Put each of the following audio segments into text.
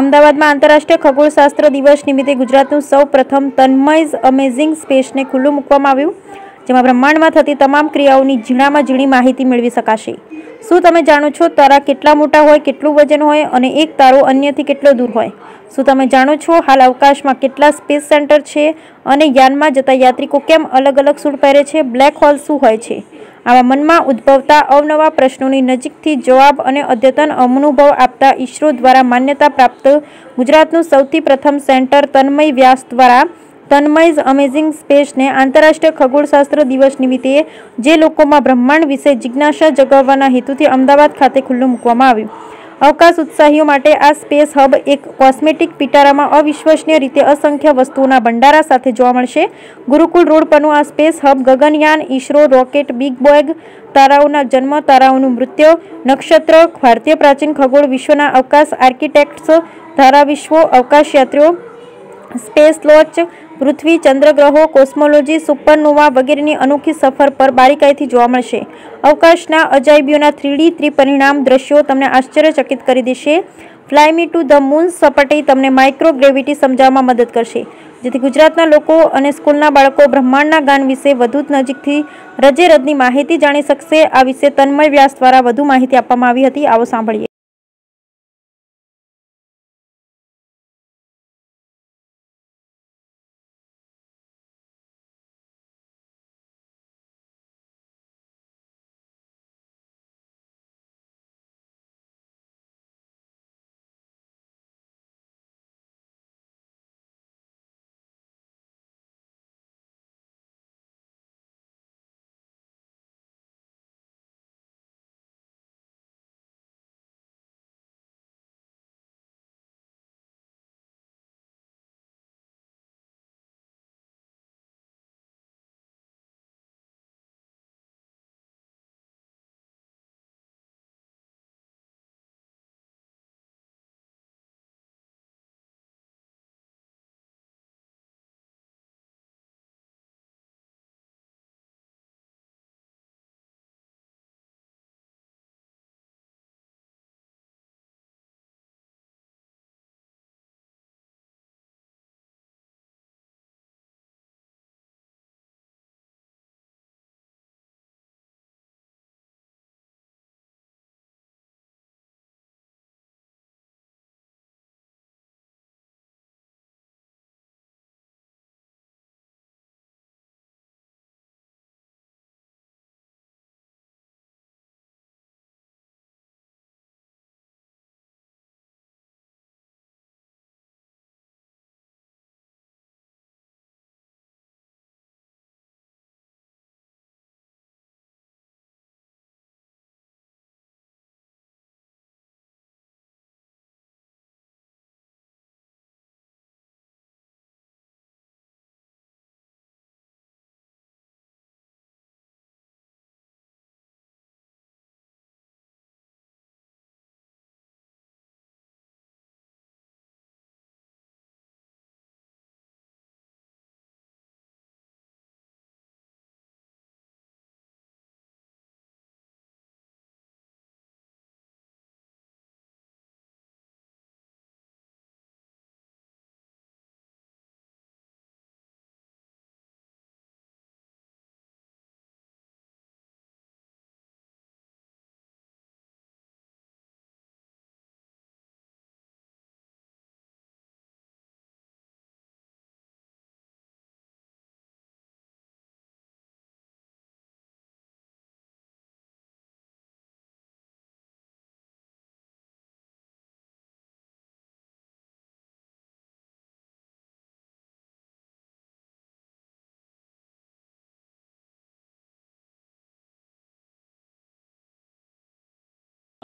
અમદાવાદમાં આંતરરાષ્ટ્રીય ખગોળશાસ્ત્ર દિવસ નિમિત્તે ગુજરાતનું સૌ પ્રથમ તન્મયઝ અમેઝિંગ સ્પેસને ખુલ્લું મૂકવામાં આવ્યું જેમાં બ્રહ્માંડમાં થતી તમામ ક્રિયાઓની ઝીણામાં ઝીણી માહિતી મેળવી શકાશે શું તમે જાણો છો તારા કેટલા મોટા હોય કેટલું વજન હોય અને એક તારો અન્યથી કેટલો દૂર હોય શું તમે જાણો છો હાલ અવકાશમાં કેટલા સ્પેસ સેન્ટર છે અને યાનમાં જતા યાત્રિકો કેમ અલગ અલગ સૂટ પહેરે છે બ્લેક હોલ શું હોય છે આવા મનમાં ઉદ્ભવતા અવનવા પ્રશ્નોની નજીકથી જવાબ અને અદ્યતન અનુભવ આપતા ઈસરો દ્વારા માન્યતા પ્રાપ્ત ગુજરાતનું સૌથી પ્રથમ સેન્ટર તન્મય વ્યાસ દ્વારા તન્મય અમેઝિંગ સ્પેસને આંતરરાષ્ટ્રીય ખગોળશાસ્ત્ર દિવસ નિમિત્તે જે લોકોમાં બ્રહ્માંડ વિશે જિજ્ઞાસા જગાવવાના હેતુથી અમદાવાદ ખાતે ખુલ્લું મૂકવામાં આવ્યું અવકાશ ઉત્સાહીઓ માટે આ સ્પેસ હબ એક કોસ્મેટિક પિટારામાં અવિશ્વસનીય રીતે અસંખ્ય વસ્તુઓના ભંડારા સાથે જોવા મળશે ગુરુકુળ રોડ પરનું આ space hub Gaganyaan ISRO rocket big bang તારાઓના જન્મ તારાઓનું મૃત્યુ નક્ષત્ર ભારતીય પ્રાચીન ખગોળ વિશ્વના અવકાશ આર્કિટેક્ટ્સ ધારાવિશ્વો અવકાશયાત્રીઓ સ્પેસ લોચ પૃથ્વી ચંદ્રગ્રહો કોસ્મોલોજી સુપરનોવા વગેરેની અનોખી સફર પર બારીકાઈથી જોવા મળશે અવકાશના અજાયબીઓના થ્રીડી ત્રિપરિણામ દ્રશ્યો તમને આશ્ચર્યચકિત કરી દેશે ફ્લાય ટુ ધ મૂન સપાટી તમને માઇક્રોગ્રેવિટી સમજાવવામાં મદદ કરશે જેથી ગુજરાતના લોકો અને સ્કૂલના બાળકો બ્રહ્માંડના ગાન વિશે વધુ નજીકથી રજેરજની માહિતી જાણી શકશે આ વિશે તન્મય વ્યાસ દ્વારા વધુ માહિતી આપવામાં આવી હતી આવો સાંભળીએ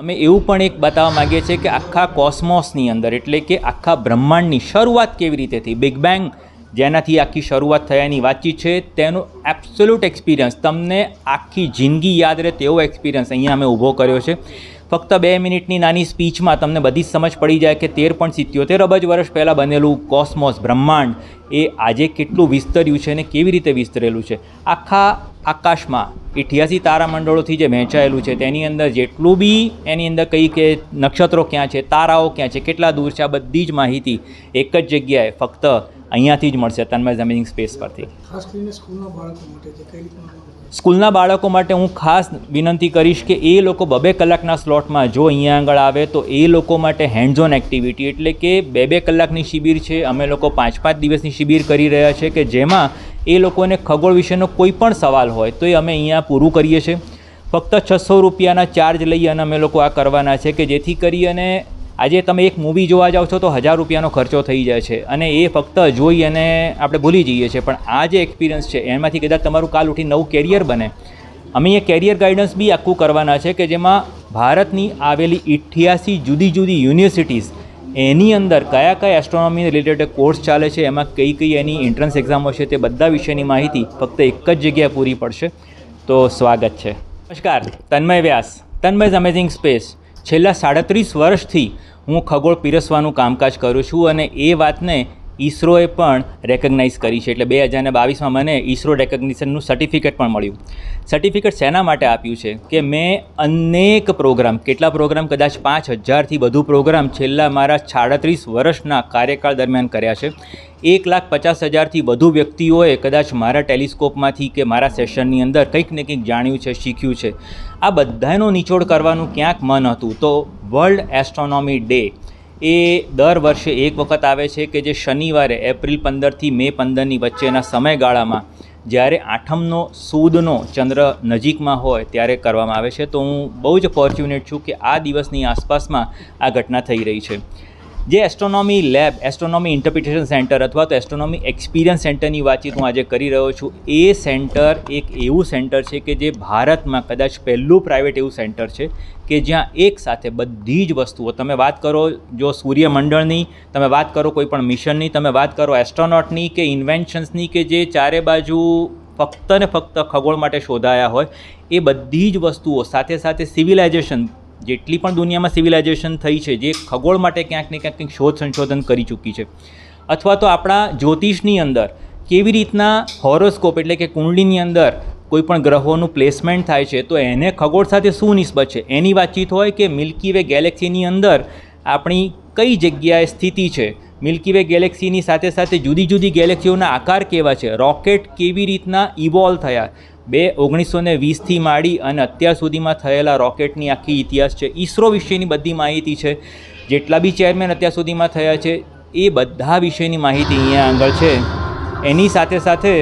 અમે એવું પણ એક બતાવવા માગીએ છીએ કે આખા કોસ્મોસની અંદર એટલે કે આખા બ્રહ્માંડની શરૂઆત કેવી રીતે થઈ બિગ બેંગ જેનાથી આખી શરૂઆત થયાની વાતચીત છે તેનો એબ્સોલ્યુટ એક્સપિરિયન્સ તમને આખી જિંદગી યાદ રહે તેવો એક્સપિરિયન્સ અહીંયા અમે ઊભો કર્યો છે ફક્ત બે મિનિટની નાની સ્પીચમાં તમને બધી સમજ પડી જાય કે તેર પણ સિત્યોતેર અબજ વર્ષ પહેલાં બનેલું કોસ્મોસ બ્રહ્માંડ એ આજે કેટલું વિસ્તર્યું છે અને કેવી રીતે વિસ્તરેલું છે આખા આકાશમાં ઇઠ્યાસી તારામંડળોથી જે વહેંચાયેલું છે તેની અંદર જેટલું બી એની અંદર કઈ કે નક્ષત્રો ક્યાં છે તારાઓ ક્યાં છે કેટલા દૂર છે આ બધી જ માહિતી એક જ જગ્યાએ ફક્ત અહીંયાથી જ મળશે તન્મય જમીનિંગ સ્પેસ પરથી સ્કૂલના બાળકો માટે હું ખાસ વિનંતી કરીશ કે એ લોકો બે કલાકના સ્લોટમાં જો અહીંયા આગળ આવે તો એ લોકો માટે હેન્ડઝોન એક્ટિવિટી એટલે કે બે બે કલાકની શિબિર છે અમે લોકો પાંચ પાંચ દિવસની શિબિર કરી રહ્યા છે કે જેમાં એ લોકોને ખગોળ વિશેનો કોઈ પણ સવાલ હોય તો એ અમે અહીંયા પૂરું કરીએ છીએ ફક્ત છસો રૂપિયાના ચાર્જ લઈ અને અમે લોકો આ કરવાના છે કે જેથી કરી અને આજે તમે એક મૂવી જોવા જાઓ છો તો હજાર રૂપિયાનો ખર્ચો થઈ જાય છે અને એ ફક્ત જોઈ અને આપણે ભૂલી જઈએ છીએ પણ આ જે એક્સપિરિયન્સ છે એમાંથી કદાચ તમારું કાલ ઉઠી નવું કેરિયર બને અમે એ કેરિયર ગાઈડન્સ બી આખું કરવાના છે કે જેમાં ભારતની આવેલી ઇઠ્યાસી જુદી જુદી યુનિવર્સિટીઝ એની અંદર કયા કયા એસ્ટ્રોનોમી રિલેટેડ કોર્સ ચાલે છે એમાં કઈ કઈ એની એન્ટ્રન્સ એક્ઝામ હશે તે બધા વિશેની માહિતી ફક્ત એક જ જગ્યાએ પૂરી પડશે તો સ્વાગત છે નમસ્કાર તન્મય વ્યાસ તન્મય તન્મયઝ અમેઝિંગ સ્પેસ છેલ્લા સાડત્રીસ વર્ષથી હું ખગોળ પીરસવાનું કામકાજ કરું છું અને એ વાતને ઈસરોએ પણ રેકગ્નાઇઝ કરી છે એટલે બે હજારને બાવીસમાં મને ઈસરો રેકગ્નિશનનું સર્ટિફિકેટ પણ મળ્યું સર્ટિફિકેટ શેના માટે આપ્યું છે કે મેં અનેક પ્રોગ્રામ કેટલા પ્રોગ્રામ કદાચ પાંચ હજારથી વધુ પ્રોગ્રામ છેલ્લા મારા સાડત્રીસ વર્ષના કાર્યકાળ દરમિયાન કર્યા છે એક લાખ પચાસ હજારથી વધુ વ્યક્તિઓએ કદાચ મારા ટેલિસ્કોપમાંથી કે મારા સેશનની અંદર કંઈક ને કંઈક જાણ્યું છે શીખ્યું છે આ બધાનો નિચોડ કરવાનું ક્યાંક મન હતું તો વર્લ્ડ એસ્ટ્રોનોમી ડે એ દર વર્ષે એક વખત આવે છે કે જે શનિવારે એપ્રિલ પંદરથી મે પંદરની વચ્ચેના સમયગાળામાં જ્યારે આઠમનો સૂદનો ચંદ્ર નજીકમાં હોય ત્યારે કરવામાં આવે છે તો હું બહુ જ ફોર્ચ્યુનેટ છું કે આ દિવસની આસપાસમાં આ ઘટના થઈ રહી છે જે astronomy lab astronomy interpretation centre અથવા તો એસ્ટ્રોનોમી એક્સપિરિયન્સ સેન્ટરની વાતચીત હું આજે કરી રહ્યો છું એ સેન્ટર એક એવું સેન્ટર છે કે જે ભારતમાં કદાચ પહેલું પ્રાઇવેટ એવું સેન્ટર છે કે જ્યાં એક સાથે બધી જ વસ્તુઓ તમે વાત કરો જો સૂર્યમંડળની તમે વાત કરો કોઈ પણ મિશનની તમે વાત કરો એસ્ટ્રોનોટની કે ઇન્વેન્શન્સની કે જે ચારે બાજુ ફક્ત ને ફક્ત ખગોળ માટે શોધાયા હોય એ બધી જ વસ્તુઓ સાથે સાથે સિવિલાઇઝેશન જેટલી પણ દુનિયામાં સિવિલાઇઝેશન થઈ છે જે ખગોળ માટે ક્યાંક ને ક્યાંક કંઈક શોધ સંશોધન કરી ચૂકી છે અથવા તો આપણા જ્યોતિષની અંદર કેવી રીતના હોરોસ્કોપ એટલે કે કુંડલીની અંદર કોઈપણ ગ્રહોનું પ્લેસમેન્ટ થાય છે તો એને ખગોળ સાથે શું નિસ્બત છે એની વાતચીત હોય કે મિલ્કી વે ગેલેક્સીની અંદર આપણી કઈ જગ્યાએ સ્થિતિ છે મિલ્કી વે ગેલેક્સીની સાથે સાથે જુદી જુદી ગેલેક્સીઓના આકાર કેવા છે રોકેટ કેવી રીતના ઇવોલ્વ થયા બે ઓગણીસો ને વીસથી માંડી અને અત્યાર સુધીમાં થયેલા રોકેટની આખી ઇતિહાસ છે ઈસરો વિશેની બધી માહિતી છે જેટલા બી ચેરમેન અત્યાર સુધીમાં થયા છે એ બધા વિષયની માહિતી અહીંયા આગળ છે એની સાથે સાથે